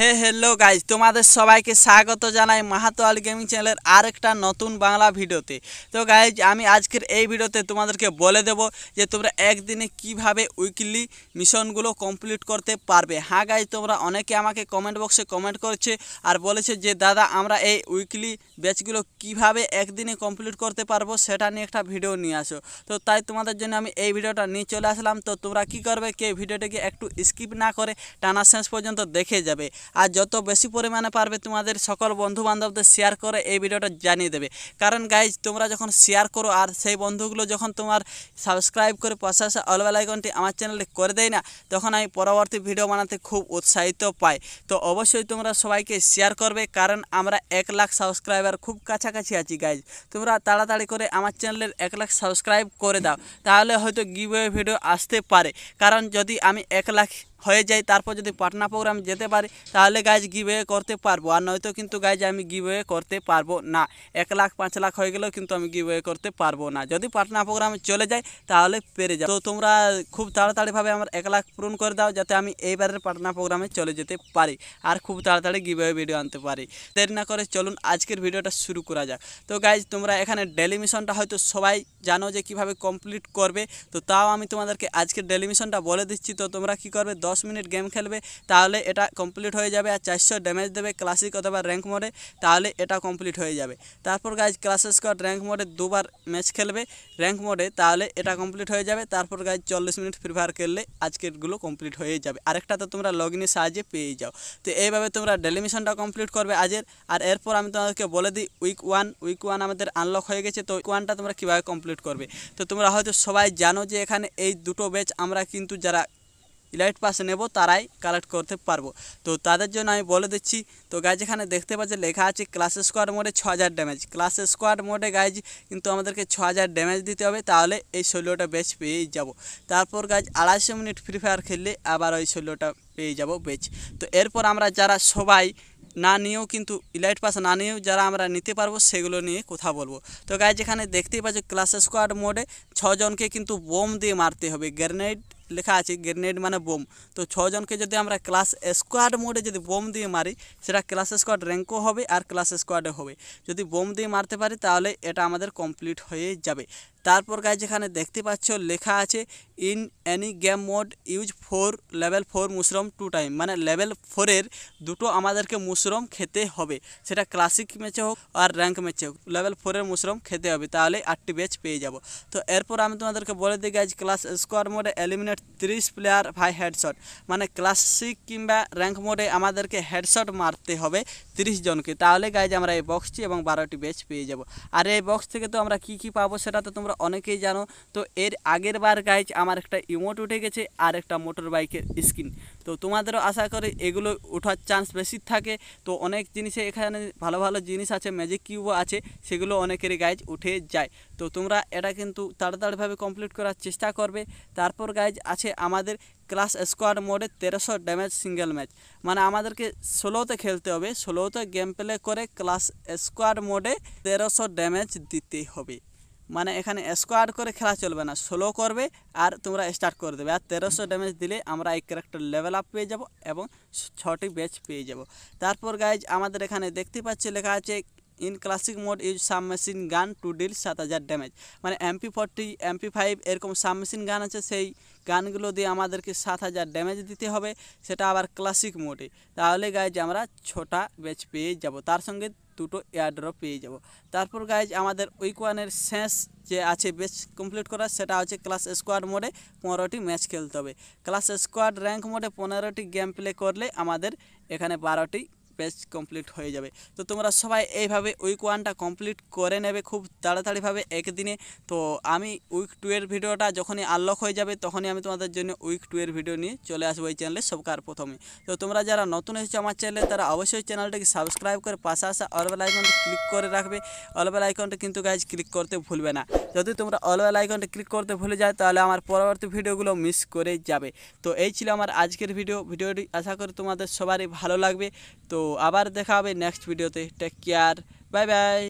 হে hello guys তোমাদের সবাইকে স্বাগত জানাই মাহাতো আল গেমিং চ্যানেলের আরেকটা নতুন বাংলা ভিডিওতে তো গাইজ আমি আজকের এই ভিডিওতে তোমাদেরকে বলে দেব যে তোমরা একদিনে কিভাবে উইকলি মিশনগুলো কমপ্লিট করতে পারবে হ্যাঁ গাইজ তোমরা অনেকে আমাকে কমেন্ট বক্সে কমেন্ট করছে আর বলেছে যে দাদা আমরা এই উইকলি ব্যাচগুলো কিভাবে একদিনে কমপ্লিট করতে পারবো সেটা নিয়ে একটা ভিডিও নিয়ে আসো তো তাই তোমাদের জন্য আমি এই ভিডিওটা নিয়ে চলে আসলাম তো তোমরা কি করবে কে ভিডিওটাকে একটু স্কিপ না করে টানা শেষ পর্যন্ত দেখে যাবে আর যত বেশি পরিমাণে পারবে তোমাদের সকল বন্ধু বান্ধবদের শেয়ার করে এই ভিডিওটা জানিয়ে দেবে কারণ গাইজ তোমরা যখন শেয়ার করো আর সেই বন্ধুগুলো যখন তোমার সাবস্ক্রাইব করে পাশে অলবেল আইকনটি আমার চ্যানেলে করে দেয় না তখন আমি পরবর্তী ভিডিও বানাতে খুব উৎসাহিত পাই তো অবশ্যই তোমরা সবাইকে শেয়ার করবে কারণ আমরা এক লাখ সাবস্ক্রাইবার খুব কাছাকাছি আছি গাইজ তোমরা তাড়াতাড়ি করে আমার চ্যানেলের এক লাখ সাবস্ক্রাইব করে দাও তাহলে হয়তো গিভ ভিডিও আসতে পারে কারণ যদি আমি এক লাখ হয়ে যায় তারপর যদি পাটনা প্রোগ্রাম যেতে পারি তাহলে গাইজ এ করতে পারবো আর নয়তো কিন্তু গাইজ আমি গিভে করতে পারবো না এক লাখ পাঁচ লাখ হয়ে গেলেও কিন্তু আমি এ করতে পারবো না যদি পাটনা প্রোগ্রামে চলে যাই তাহলে পেরে যাবো তো তোমরা খুব তাড়াতাড়িভাবে আমার এক লাখ পূরণ করে দাও যাতে আমি এইবারের পাটনা প্রোগ্রামে চলে যেতে পারি আর খুব তাড়াতাড়ি গিভে ভিডিও আনতে পারি দেরি না করে চলুন আজকের ভিডিওটা শুরু করা যাক তো গাইজ তোমরা এখানে ডেলি মিশনটা হয়তো সবাই জানো যে কিভাবে কমপ্লিট করবে তো তাও আমি তোমাদেরকে আজকের ডেলি মিশনটা বলে দিচ্ছি তো তোমরা কি করবে দশ মিনিট গেম খেলবে তাহলে এটা কমপ্লিট হয়ে যাবে আর চারশো ড্যামেজ দেবে ক্লাসিক অথবা র্যাঙ্ক মোডে তাহলে এটা কমপ্লিট হয়ে যাবে তারপর গাছ ক্লাসেস স্কোয়াড র্যাঙ্ক মোডে দুবার ম্যাচ খেলবে র্যাঙ্ক মোডে তাহলে এটা কমপ্লিট হয়ে যাবে তারপর গাছ চল্লিশ মিনিট ফ্রি ফায়ার খেললে আজকেরগুলো কমপ্লিট হয়ে যাবে আরেকটা তো তোমরা লগ ইনের সাহায্যে পেয়ে যাও তো এইভাবে তোমরা ডেলি মিশনটা কমপ্লিট করবে আজের আর এরপর আমি তোমাদেরকে বলে দিই উইক ওয়ান উইক ওয়ান আমাদের আনলক হয়ে গেছে তো উইক ওয়ানটা তোমরা কীভাবে কমপ্লিট করবে তো তোমরা হয়তো সবাই জানো যে এখানে এই দুটো ব্যাচ আমরা কিন্তু যারা ইলাইট পাস নেব তারাই কালেক্ট করতে পারবো তো তাদের জন্য আমি বলে দিচ্ছি তো গাইজ এখানে দেখতে পাচ্ছে লেখা আছে ক্লাস স্কোয়াড মোডে ছ হাজার ড্যামেজ ক্লাস স্কোয়াড মোডে গাইজ কিন্তু আমাদেরকে ছ হাজার ড্যামেজ দিতে হবে তাহলে এই ষোলোটা বেচ পেয়েই যাব তারপর গাইজ আড়াইশো মিনিট ফ্রি ফায়ার খেললে আবার ওই ষোলোটা পেয়ে যাব বেচ তো এরপর আমরা যারা সবাই না নিয়েও কিন্তু ইলাইট পাস না নিয়েও যারা আমরা নিতে পারবো সেগুলো নিয়ে কথা বলবো তো গাইজ এখানে দেখতেই পাচ্ছে ক্লাস স্কোয়াড মোডে ছজনকে কিন্তু বোম দিয়ে মারতে হবে গ্রেনেড লেখা আছে গ্রেনেড মানে বোম তো 6 জনকে যদি আমরা ক্লাস স্কোয়াড মোডে যদি বোম দিয়ে মারি সেটা ক্লাসে স্কোয়াড র‍্যাঙ্ক হবে আর ক্লাসে স্কোয়াডে হবে যদি বোম দিয়ে মারতে পারি তাহলে এটা আমাদের কমপ্লিট হয়ে যাবে তারপর গাইজ যেখানে দেখতে পাচ্ছ লেখা আছে in any game mode use four level four mushroom two time মানে লেভেল ফোরের দুটো আমাদেরকে মুশরম খেতে হবে সেটা ক্লাসিক ম্যাচে হোক আর র্যাঙ্ক ম্যাচে হোক লেভেল ফোরের মুশরম খেতে হবে তাহলে আটটি ব্যাচ পেয়ে যাব তো এরপর আমি তোমাদেরকে বলে দিই গাইজ ক্লাস স্কোয়ার মোডে এলিমিনেট তিরিশ প্লেয়ার ভাই হেডশট মানে ক্লাসিক কিংবা র্যাঙ্ক মোডে আমাদেরকে হেডশট মারতে হবে তিরিশ জনকে তাহলে গাইজ আমরা এই বক্সটি এবং বারোটি ব্যাচ পেয়ে যাব আর এই বক্স থেকে তো আমরা কি কি পাবো সেটা তো তোমরা তোমরা অনেকেই জানো তো এর আগের বার গাইজ আমার একটা ইমোট উঠে গেছে আর একটা মোটর বাইকের স্কিন তো তোমাদেরও আশা করে এগুলো ওঠার চান্স বেশি থাকে তো অনেক জিনিসে এখানে ভালো ভালো জিনিস আছে ম্যাজিক কিউবও আছে সেগুলো অনেকেরই গাইজ উঠে যায় তো তোমরা এটা কিন্তু তাড়াতাড়িভাবে কমপ্লিট করার চেষ্টা করবে তারপর গাইজ আছে আমাদের ক্লাস স্কোয়াড মোডে তেরোশো ড্যামেজ সিঙ্গেল ম্যাচ মানে আমাদেরকে ষোলোতে খেলতে হবে ষোলোতে গেম প্লে করে ক্লাস স্কোয়াড মোডে তেরোশো ড্যামেজ দিতে হবে মানে এখানে স্কোয়াড করে খেলা চলবে না স্লো করবে আর তোমরা স্টার্ট করে দেবে আর তেরোশো ড্যামেজ দিলে আমরা এই ক্যারেক্টার লেভেল আপ পেয়ে যাব এবং ছটি ব্যাচ পেয়ে যাব তারপর গাইজ আমাদের এখানে দেখতে পাচ্ছি লেখা আছে in classic mode use submachine gun to deal সাত হাজার ড্যামেজ মানে এমপি ফোরটি এমপি ফাইভ এরকম সাবমেশিন গান আছে সেই গানগুলো দিয়ে আমাদেরকে সাত হাজার ড্যামেজ দিতে হবে সেটা আবার ক্লাসিক মোডে তাহলে গাইজ আমরা ছটা ব্যাচ পেয়ে যাব তার সঙ্গে দুটো এয়ারড্রপ পেয়ে যাব তারপর গাইজ আমাদের উইক ওয়ানের শেষ যে আছে বেচ কমপ্লিট করা সেটা হচ্ছে ক্লাস স্কোয়াড মোডে পনেরোটি ম্যাচ খেলতে হবে ক্লাস স্কোয়াড র্যাঙ্ক মোডে পনেরোটি গেম প্লে করলে আমাদের এখানে বারোটি পেজ কমপ্লিট হয়ে যাবে তো তোমরা সবাই এইভাবে উইক ওয়ানটা কমপ্লিট করে নেবে খুব তাড়াতাড়িভাবে একদিনে তো আমি উইক টু এর ভিডিওটা যখনই আনলক হয়ে যাবে তখনই আমি তোমাদের জন্য উইক টু এর ভিডিও নিয়ে চলে আসবো এই চ্যানেলে সবকার প্রথমে তো তোমরা যারা নতুন এসেছো আমার চ্যানেলে তারা অবশ্যই চ্যানেলটাকে সাবস্ক্রাইব করে পাশে আসা অলবেল আইকনটা ক্লিক করে রাখবে অলবেল আইকনটা কিন্তু গাইজ ক্লিক করতে ভুলবে না যদি তোমরা অলবেল আইকনটা ক্লিক করতে ভুলে যায় তাহলে আমার পরবর্তী ভিডিওগুলো মিস করে যাবে তো এই ছিল আমার আজকের ভিডিও ভিডিওটি আশা করি তোমাদের সবারই ভালো লাগবে তো आबार देखा नेक्स्ट भिडियोते टेक केयर बाय बाय